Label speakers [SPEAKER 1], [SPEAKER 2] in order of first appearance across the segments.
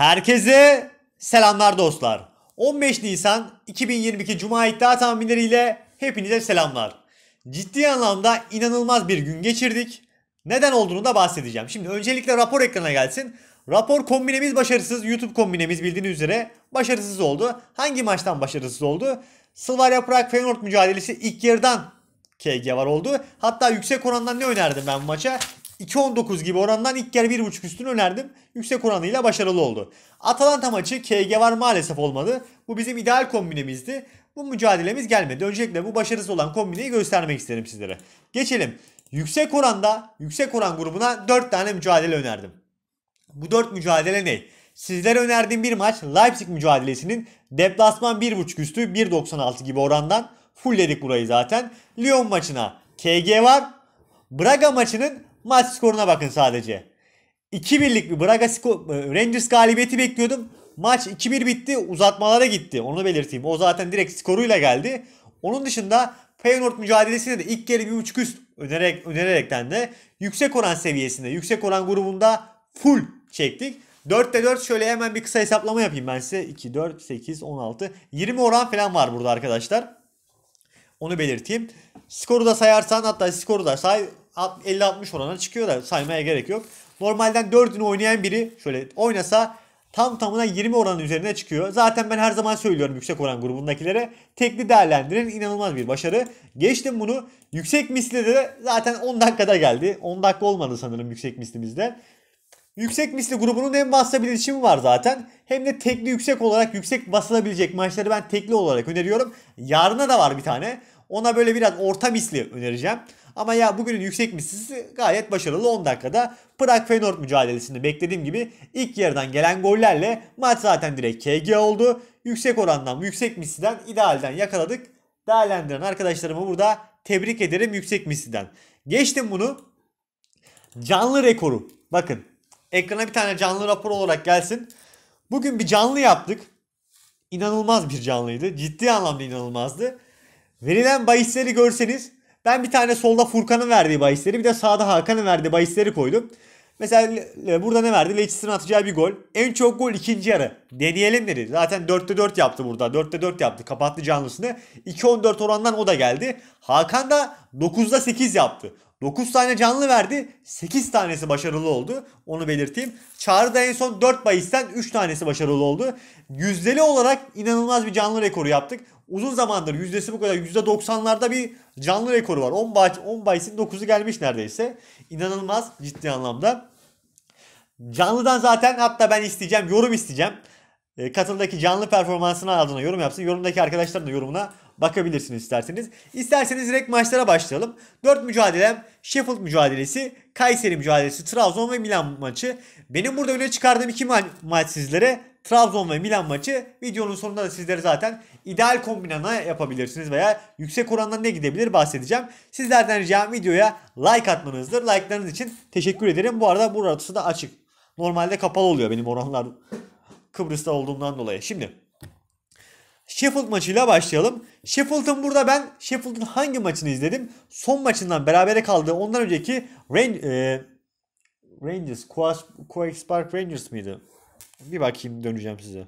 [SPEAKER 1] Herkese selamlar dostlar. 15 Nisan 2022 Cuma iddia tahminleriyle hepinize selamlar. Ciddi anlamda inanılmaz bir gün geçirdik. Neden olduğunu da bahsedeceğim. Şimdi öncelikle rapor ekrana gelsin. Rapor kombinemiz başarısız. YouTube kombinemiz bildiğiniz üzere başarısız oldu. Hangi maçtan başarısız oldu? Sılvar Yaprak Feyenoord mücadelesi ilk yarıdan KG var oldu. Hatta yüksek orandan ne önerdim ben bu maça? 2.19 gibi orandan ilk yarı 1.5 üstünü önerdim. Yüksek oranıyla başarılı oldu. Atalanta maçı KG var maalesef olmadı. Bu bizim ideal kombinemizdi. Bu mücadelemiz gelmedi. Öncelikle bu başarısız olan kombineyi göstermek isterim sizlere. Geçelim. Yüksek oranda, yüksek oran grubuna 4 tane mücadele önerdim. Bu 4 mücadele ne? Sizlere önerdiğim bir maç Leipzig mücadelesinin deplasman 1.5 üstü 1.96 gibi orandan full dedik burayı zaten. Lyon maçına KG var. Braga maçının Maç skoruna bakın sadece. 2-1'lik bir Braga e, Rangers galibiyeti bekliyordum. Maç 2-1 bitti. Uzatmalara gitti. Onu belirteyim. O zaten direkt skoruyla geldi. Onun dışında Feyenoord mücadelesinde de ilk yarı bir buçuk üst önererek, önererekten de yüksek oran seviyesinde, yüksek oran grubunda full çektik. 4'te 4 şöyle hemen bir kısa hesaplama yapayım ben size. 2, 4, 8, 16, 20 oran falan var burada arkadaşlar. Onu belirteyim. Skoru da sayarsan hatta skoru da say 50-60 oranına çıkıyor da saymaya gerek yok. Normalden 4'ünü oynayan biri şöyle oynasa tam tamına 20 oranın üzerine çıkıyor. Zaten ben her zaman söylüyorum yüksek oran grubundakilere. Tekli değerlendirin inanılmaz bir başarı. Geçtim bunu. Yüksek misli de zaten 10 dakikada geldi. 10 dakika olmadı sanırım yüksek mislimizde. Yüksek misli grubunun hem bassa bileşimi var zaten. Hem de tekli yüksek olarak yüksek basılabilecek maçları ben tekli olarak öneriyorum. Yarına da var bir tane. Ona böyle biraz orta misli önereceğim. Ama ya bugünün yüksek mislisi gayet başarılı 10 dakikada. Prag Feyenoord mücadelesinde beklediğim gibi ilk yarıdan gelen gollerle maç zaten direkt KG oldu. Yüksek orandan, yüksek misliden, idealden yakaladık. Değerlendiren arkadaşlarımı burada tebrik ederim yüksek misliden. Geçtim bunu. Canlı rekoru. Bakın ekrana bir tane canlı rapor olarak gelsin. Bugün bir canlı yaptık. İnanılmaz bir canlıydı. Ciddi anlamda inanılmazdı. Verilen bahisleri görseniz ben bir tane solda Furkan'ın verdiği bahisleri bir de sağda Hakan'ın verdiği bahisleri koydum. Mesela burada ne verdi? Leicester'ın atacağı bir gol. En çok gol ikinci yarı. Deneyelim dedi. Zaten 4'te 4 yaptı burada. 4'te 4 yaptı. Kapattı canlısını. 2-14 orandan o da geldi. Hakan da 9'da 8 yaptı. 9 tane canlı verdi. 8 tanesi başarılı oldu. Onu belirteyim. Çağrı da en son 4 bahisten 3 tanesi başarılı oldu. Yüzdeli olarak inanılmaz bir canlı rekoru yaptık uzun zamandır yüzdesi bu kadar %90'larda bir canlı rekoru var. 10 bahis, 10 bahisin 9'u gelmiş neredeyse. İnanılmaz ciddi anlamda. Canlıdan zaten hatta ben isteyeceğim, yorum isteyeceğim. E, Katıl'daki canlı performansına adına yorum yapsın. Yorumdaki arkadaşların da yorumuna bakabilirsiniz isterseniz. İsterseniz direkt maçlara başlayalım. 4 mücadelem Sheffield mücadelesi, Kayseri mücadelesi, Trabzon ve Milan maçı. Benim burada öne çıkardığım iki ma- maç sizlere Trabzon ve Milan maçı videonun sonunda da sizlere zaten ideal kombinana yapabilirsiniz veya yüksek oranla ne gidebilir bahsedeceğim. Sizlerden ricam videoya like atmanızdır. Like'larınız için teşekkür ederim. Bu arada burası da açık. Normalde kapalı oluyor benim oranlar Kıbrıs'ta olduğundan dolayı. Şimdi Sheffield maçıyla başlayalım. Sheffield'ın burada ben Sheffield'ın hangi maçını izledim? Son maçından berabere kaldığı ondan önceki e, Rangers, Quas, Park Rangers mıydı? Bir bakayım döneceğim size.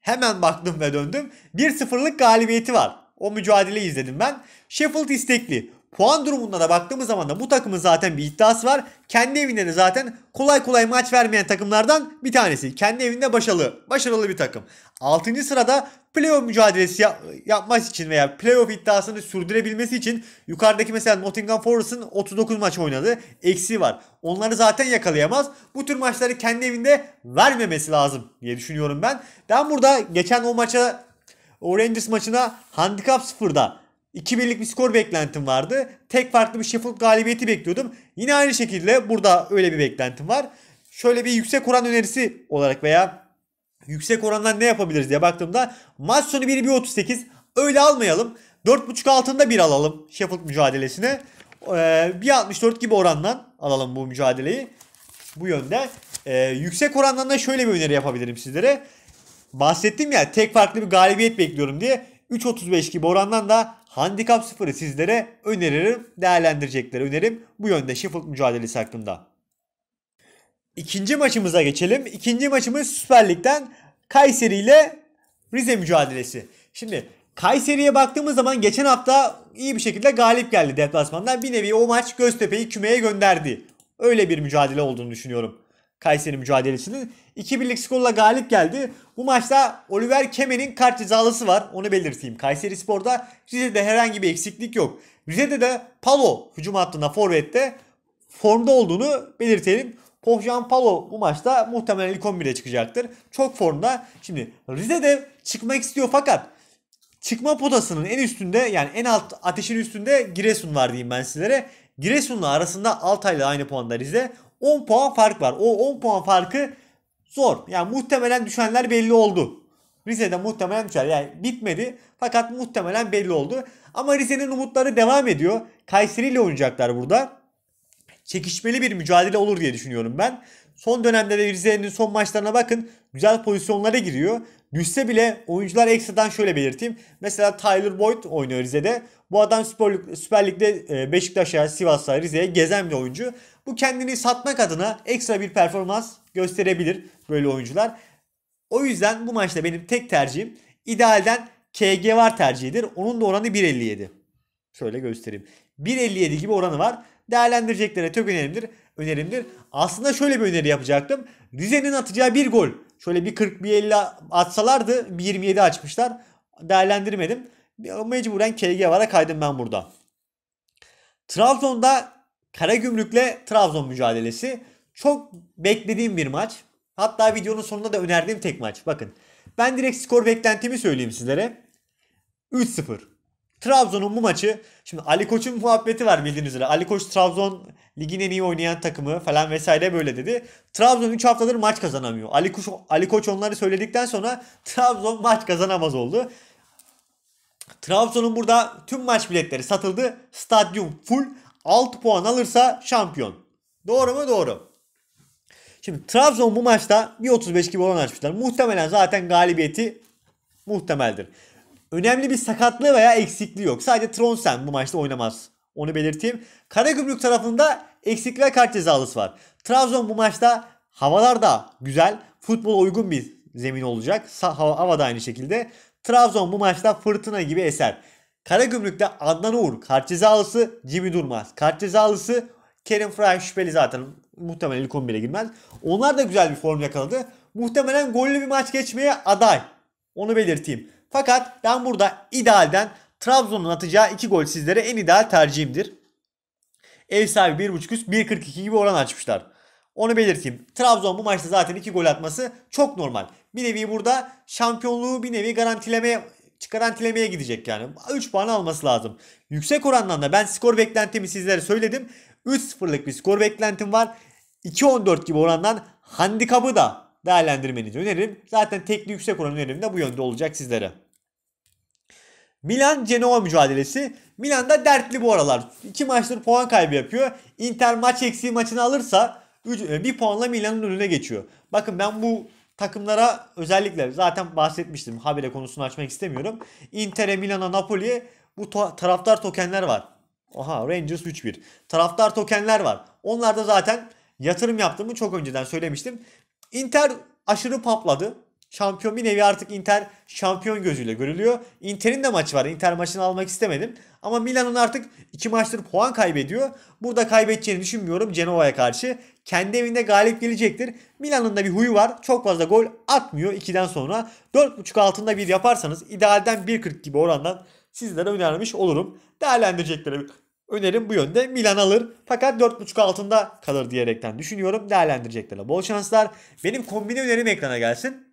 [SPEAKER 1] Hemen baktım ve döndüm. 1-0'lık galibiyeti var. O mücadeleyi izledim ben. Sheffield istekli. Puan durumunda da baktığımız zaman da bu takımın zaten bir iddiası var. Kendi evinde de zaten kolay kolay maç vermeyen takımlardan bir tanesi. Kendi evinde başarılı, başarılı bir takım. 6. sırada playoff mücadelesi yap yapması için veya playoff iddiasını sürdürebilmesi için yukarıdaki mesela Nottingham Forest'ın 39 maç oynadı. Eksiği var. Onları zaten yakalayamaz. Bu tür maçları kendi evinde vermemesi lazım diye düşünüyorum ben. Ben burada geçen o maça o Rangers maçına handikap sıfırda 2-1'lik bir skor beklentim vardı. Tek farklı bir Sheffield galibiyeti bekliyordum. Yine aynı şekilde burada öyle bir beklentim var. Şöyle bir yüksek oran önerisi olarak veya yüksek orandan ne yapabiliriz diye baktığımda maç sonu 1-1.38 öyle almayalım. 4.5 altında bir alalım Sheffield mücadelesine. Ee, 1.64 gibi orandan alalım bu mücadeleyi. Bu yönde. Ee, yüksek orandan da şöyle bir öneri yapabilirim sizlere. Bahsettim ya tek farklı bir galibiyet bekliyorum diye. 3.35 gibi orandan da handikap sıfırı sizlere öneririm. değerlendirecekleri önerim bu yönde Sheffield mücadelesi hakkında. İkinci maçımıza geçelim. İkinci maçımız Süper Lig'den Kayseri ile Rize mücadelesi. Şimdi Kayseri'ye baktığımız zaman geçen hafta iyi bir şekilde galip geldi deplasmandan. Bir nevi o maç Göztepe'yi kümeye gönderdi. Öyle bir mücadele olduğunu düşünüyorum. Kayseri mücadelesinin. 2 birlik skorla galip geldi. Bu maçta Oliver Kemen'in kart cezalısı var. Onu belirteyim. Kayseri Spor'da Rize'de herhangi bir eksiklik yok. Rize'de de Palo hücum hattına forvette formda olduğunu belirtelim. Pohjan Palo bu maçta muhtemelen ilk 11'e çıkacaktır. Çok formda. Şimdi Rize'de çıkmak istiyor fakat çıkma potasının en üstünde yani en alt ateşin üstünde Giresun var diyeyim ben sizlere. Giresun'la arasında Altay'la aynı puanda Rize. 10 puan fark var. O 10 puan farkı zor. Yani muhtemelen düşenler belli oldu. Rize'de muhtemelen düşer. Yani bitmedi fakat muhtemelen belli oldu. Ama Rize'nin umutları devam ediyor. Kayseri ile oynayacaklar burada. Çekişmeli bir mücadele olur diye düşünüyorum ben. Son dönemde de Rize'nin son maçlarına bakın. Güzel pozisyonlara giriyor. Düşse bile oyuncular ekstradan şöyle belirteyim. Mesela Tyler Boyd oynuyor Rize'de. Bu adam Süper, Süper Lig'de e, Beşiktaş'a, Sivas'a, Rize'ye gezen bir oyuncu. Bu kendini satmak adına ekstra bir performans gösterebilir böyle oyuncular. O yüzden bu maçta benim tek tercihim idealden KG var tercihidir. Onun da oranı 1.57. Şöyle göstereyim. 1.57 gibi oranı var. Değerlendireceklere çok önerimdir. Önerimdir. Aslında şöyle bir öneri yapacaktım. Rize'nin atacağı bir gol. Şöyle bir 40 bir 50 atsalardı 1.27 açmışlar. Değerlendirmedim. Mecburen KG vara kaydım ben burada. Trabzon'da Karagümrük'le Trabzon mücadelesi. Çok beklediğim bir maç. Hatta videonun sonunda da önerdiğim tek maç. Bakın ben direkt skor beklentimi söyleyeyim sizlere. 3-0. Trabzon'un bu maçı şimdi Ali Koç'un muhabbeti var bildiğiniz üzere. Ali Koç Trabzon ligin en iyi oynayan takımı falan vesaire böyle dedi. Trabzon 3 haftadır maç kazanamıyor. Ali Koç, Ali Koç onları söyledikten sonra Trabzon maç kazanamaz oldu. Trabzon'un burada tüm maç biletleri satıldı. Stadyum full. 6 puan alırsa şampiyon. Doğru mu? Doğru. Şimdi Trabzon bu maçta 1.35 gibi oran açmışlar. Muhtemelen zaten galibiyeti muhtemeldir. Önemli bir sakatlığı veya eksikliği yok. Sadece Tronsen bu maçta oynamaz. Onu belirteyim. Karagümrük tarafında eksiklik ve kart cezalısı var. Trabzon bu maçta havalar da güzel. futbol uygun bir zemin olacak. Hava, da aynı şekilde. Trabzon bu maçta fırtına gibi eser. Karagümrük'te Adnan Uğur kart cezalısı Jimmy Durmaz. Kart cezalısı Kerim Fry şüpheli zaten. Muhtemelen ilk 11'e girmez. Onlar da güzel bir form yakaladı. Muhtemelen gollü bir maç geçmeye aday. Onu belirteyim. Fakat ben burada idealden Trabzon'un atacağı 2 gol sizlere en ideal tercihimdir. Ev sahibi 1.5 üst 1.42 gibi oran açmışlar. Onu belirteyim. Trabzon bu maçta zaten 2 gol atması çok normal. Bir nevi burada şampiyonluğu bir nevi garantilemeye garantilemeye gidecek yani. 3 puan alması lazım. Yüksek orandan da ben skor beklentimi sizlere söyledim. 3-0'lık bir skor beklentim var. 2-14 gibi orandan Handikabı da değerlendirmenizi öneririm. Zaten tekli yüksek oran önerim de bu yönde olacak sizlere. Milan Genoa mücadelesi. Milan da dertli bu aralar. 2 maçtır puan kaybı yapıyor. Inter maç eksiği maçını alırsa e, bir puanla Milan'ın önüne geçiyor. Bakın ben bu takımlara özellikle zaten bahsetmiştim. Habire konusunu açmak istemiyorum. Inter'e, Milan'a, Napoli'ye bu to taraftar tokenler var. Oha Rangers 3-1. Taraftar tokenler var. Onlar da zaten yatırım yaptığımı çok önceden söylemiştim. Inter aşırı papladı şampiyon bir nevi artık Inter şampiyon gözüyle görülüyor. Inter'in de maçı var. Inter maçını almak istemedim. Ama Milan'ın artık iki maçtır puan kaybediyor. Burada kaybedeceğini düşünmüyorum Cenova'ya karşı. Kendi evinde galip gelecektir. Milan'ın da bir huyu var. Çok fazla gol atmıyor 2'den sonra. 4.5 altında bir yaparsanız idealden 1.40 gibi orandan sizlere önermiş olurum. Değerlendirecekleri önerim bu yönde. Milan alır fakat 4.5 altında kalır diyerekten düşünüyorum. Değerlendireceklerine bol şanslar. Benim kombine önerim ekrana gelsin.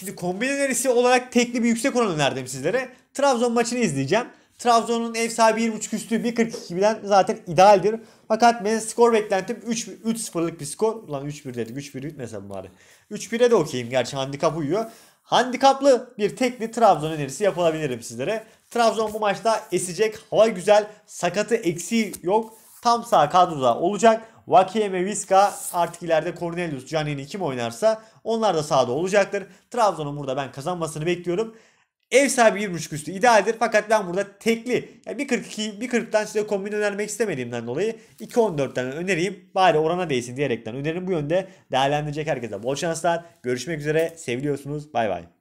[SPEAKER 1] Şimdi kombin önerisi olarak tekli bir yüksek oran önerdim sizlere. Trabzon maçını izleyeceğim. Trabzon'un ev sahibi 1.5 üstü 1.42'den zaten idealdir. Fakat benim skor beklentim 3-0'lık bir skor. Lan 3-1 dedik. 3-1 gitmesem bari. 3-1'e de okeyim. Gerçi handikap uyuyor. Handikaplı bir tekli Trabzon önerisi yapabilirim sizlere. Trabzon bu maçta esecek. Hava güzel. Sakatı eksiği yok. Tam sağ kadroda olacak. Vakiye Viska artık ileride Cornelius, Canini kim oynarsa onlar da sahada olacaktır. Trabzon'un burada ben kazanmasını bekliyorum. Ev sahibi 1.5 üstü idealdir fakat ben burada tekli yani 1.42 1.40'dan size kombin önermek istemediğimden dolayı 2.14'ten önereyim bari orana değsin diyerekten önerim bu yönde değerlendirecek herkese bol şanslar görüşmek üzere seviyorsunuz. bay bay.